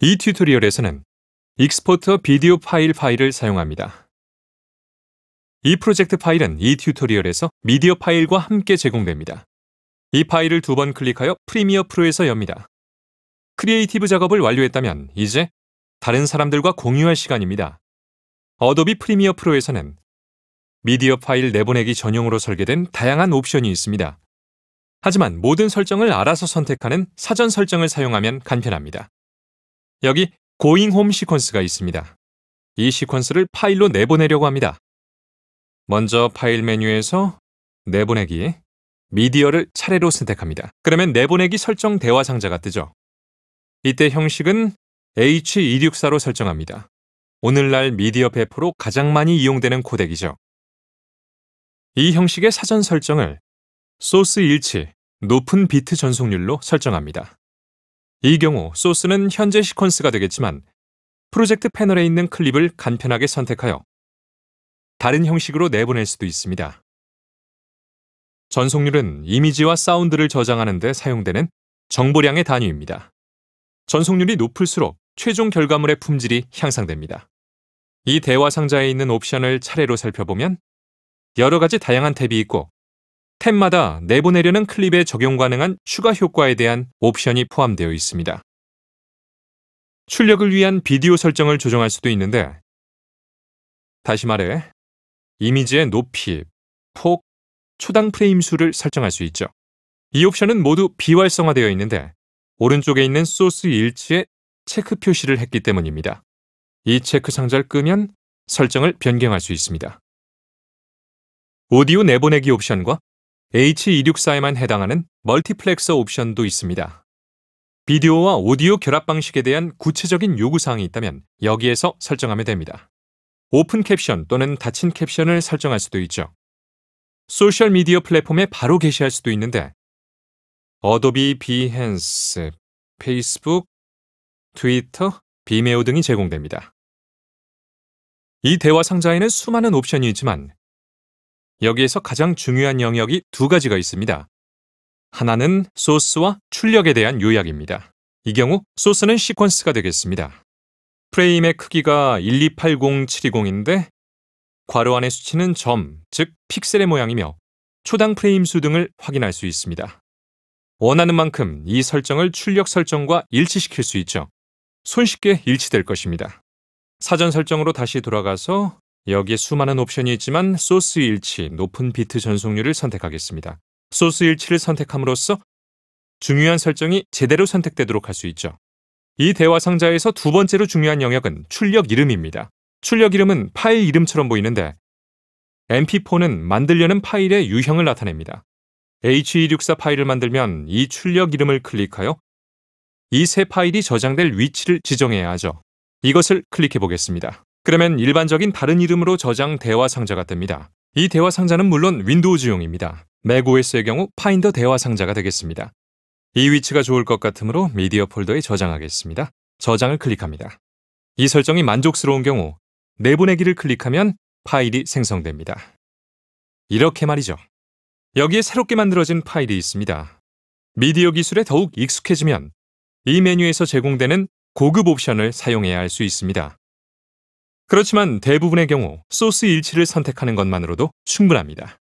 이 튜토리얼에서는 익스포터 비디오 파일 파일을 사용합니다. 이 프로젝트 파일은 이 튜토리얼에서 미디어 파일과 함께 제공됩니다. 이 파일을 두 번 클릭하여 프리미어 프로에서 엽니다. 크리에이티브 작업을 완료했다면 이제 다른 사람들과 공유할 시간입니다. 어도비 프리미어 프로에서는 미디어 파일 내보내기 전용으로 설계된 다양한 옵션이 있습니다. 하지만 모든 설정을 알아서 선택하는 사전 설정을 사용하면 간편합니다. 여기 going home 시퀀스가 있습니다. 이 시퀀스를 파일로 내보내려고 합니다. 먼저 파일 메뉴에서 내보내기, 미디어를 차례로 선택합니다. 그러면 내보내기 설정 대화 상자가 뜨죠. 이때 형식은 H264로 설정합니다. 오늘날 미디어 배포로 가장 많이 이용되는 코덱이죠. 이 형식의 사전 설정을 소스 일치, 높은 비트 전송률로 설정합니다. 이 경우 소스는 현재 시퀀스가 되겠지만 프로젝트 패널에 있는 클립을 간편하게 선택하여 다른 형식으로 내보낼 수도 있습니다. 전송률은 이미지와 사운드를 저장하는 데 사용되는 정보량의 단위입니다. 전송률이 높을수록 최종 결과물의 품질이 향상됩니다. 이 대화 상자에 있는 옵션을 차례로 살펴보면 여러 가지 다양한 탭이 있고 탭마다 내보내려는 클립에 적용 가능한 추가 효과에 대한 옵션이 포함되어 있습니다. 출력을 위한 비디오 설정을 조정할 수도 있는데 다시 말해 이미지의 높이, 폭, 초당 프레임 수를 설정할 수 있죠. 이 옵션은 모두 비활성화되어 있는데 오른쪽에 있는 소스 일치에 체크 표시를 했기 때문입니다. 이 체크 상자를 끄면 설정을 변경할 수 있습니다. 오디오 내보내기 옵션과 H264에만 해당하는 멀티플렉서 옵션도 있습니다. 비디오와 오디오 결합 방식에 대한 구체적인 요구사항이 있다면 여기에서 설정하면 됩니다. 오픈 캡션 또는 닫힌 캡션을 설정할 수도 있죠. 소셜미디어 플랫폼에 바로 게시할 수도 있는데 어도비 비헨스, 페이스북, 트위터, 비메오 등이 제공됩니다. 이 대화 상자에는 수많은 옵션이 있지만 여기에서 가장 중요한 영역이 두 가지가 있습니다. 하나는 소스와 출력에 대한 요약입니다. 이 경우 소스는 시퀀스가 되겠습니다. 프레임의 크기가 1280720인데 괄호 안의 수치는 점, 즉 픽셀의 모양이며 초당 프레임 수 등을 확인할 수 있습니다. 원하는 만큼 이 설정을 출력 설정과 일치시킬 수 있죠. 손쉽게 일치될 것입니다. 사전 설정으로 다시 돌아가서 여기 에 수많은 옵션이 있지만 소스 일치, 높은 비트 전송률을 선택하겠습니다. 소스 일치를 선택함으로써 중요한 설정이 제대로 선택되도록 할 수 있죠. 이 대화 상자에서 두 번째로 중요한 영역은 출력 이름입니다. 출력 이름은 파일 이름처럼 보이는데 MP4는 만들려는 파일의 유형을 나타냅니다. H264 e 파일을 만들면 이 출력 이름을 클릭하여 이 새 파일이 저장될 위치를 지정해야 하죠. 이것을 클릭해 보겠습니다. 그러면 일반적인 다른 이름으로 저장 대화 상자가 됩니다. 이 대화 상자는 물론 윈도우즈용입니다. m a c o s 의 경우 파인더 대화 상자가 되겠습니다. 이 위치가 좋을 것 같으므로 미디어 폴더에 저장하겠습니다. 저장을 클릭합니다. 이 설정이 만족스러운 경우 내보내기를 클릭하면 파일이 생성됩니다. 이렇게 말이죠. 여기에 새롭게 만들어진 파일이 있습니다. 미디어 기술에 더욱 익숙해지면 이 메뉴에서 제공되는 고급 옵션을 사용해야 할 수 있습니다. 그렇지만 대부분의 경우 소스 일치를 선택하는 것만으로도 충분합니다.